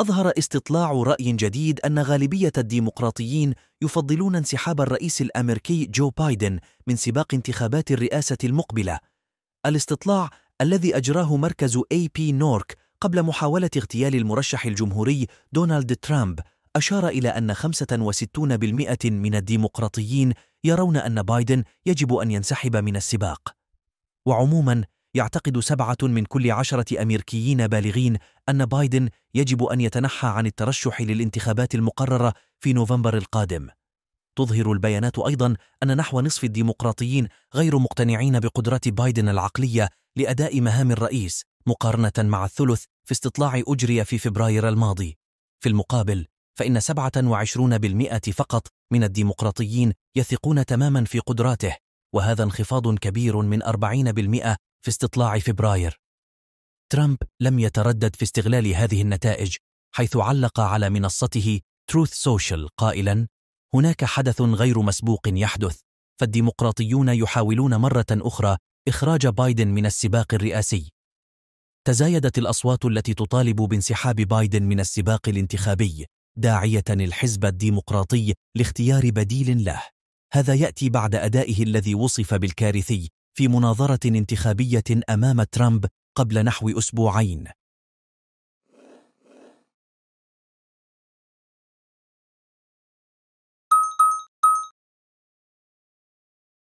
أظهر استطلاع رأي جديد أن غالبية الديمقراطيين يفضلون انسحاب الرئيس الأمريكي جو بايدن من سباق انتخابات الرئاسة المقبلة. الاستطلاع الذي أجراه مركز اي بي نورك قبل محاولة اغتيال المرشح الجمهوري دونالد ترامب أشار إلى أن 65% من الديمقراطيين يرون أن بايدن يجب أن ينسحب من السباق. وعموماً يعتقد سبعة من كل عشرة أمريكيين بالغين أن بايدن يجب أن يتنحى عن الترشح للانتخابات المقررة في نوفمبر القادم تظهر البيانات أيضا أن نحو نصف الديمقراطيين غير مقتنعين بقدرة بايدن العقلية لأداء مهام الرئيس مقارنة مع الثلث في استطلاع أجري في فبراير الماضي في المقابل فإن 27% فقط من الديمقراطيين يثقون تماما في قدراته وهذا انخفاض كبير من 40% في استطلاع فبراير ترامب لم يتردد في استغلال هذه النتائج حيث علق على منصته تروث سوشيال قائلا هناك حدث غير مسبوق يحدث فالديمقراطيون يحاولون مرة أخرى إخراج بايدن من السباق الرئاسي تزايدت الأصوات التي تطالب بانسحاب بايدن من السباق الانتخابي داعية الحزب الديمقراطي لاختيار بديل له هذا يأتي بعد أدائه الذي وصف بالكارثي في مناظرة انتخابية أمام ترامب قبل نحو أسبوعين